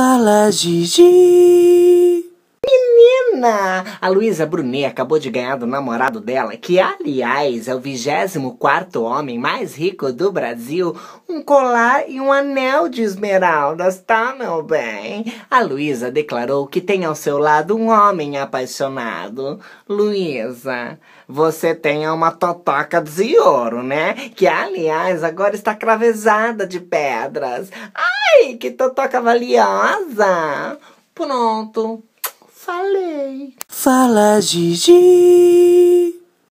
Fala Gigi. Menina! A Luísa Brunet acabou de ganhar do namorado dela, que aliás é o 24 homem mais rico do Brasil, um colar e um anel de esmeraldas, tá, meu bem? A Luísa declarou que tem ao seu lado um homem apaixonado. Luísa, você tem uma totoca de ouro, né? Que aliás agora está cravezada de pedras. Ah! Ai, que totoca valiosa! Pronto, falei. Fala, Gigi.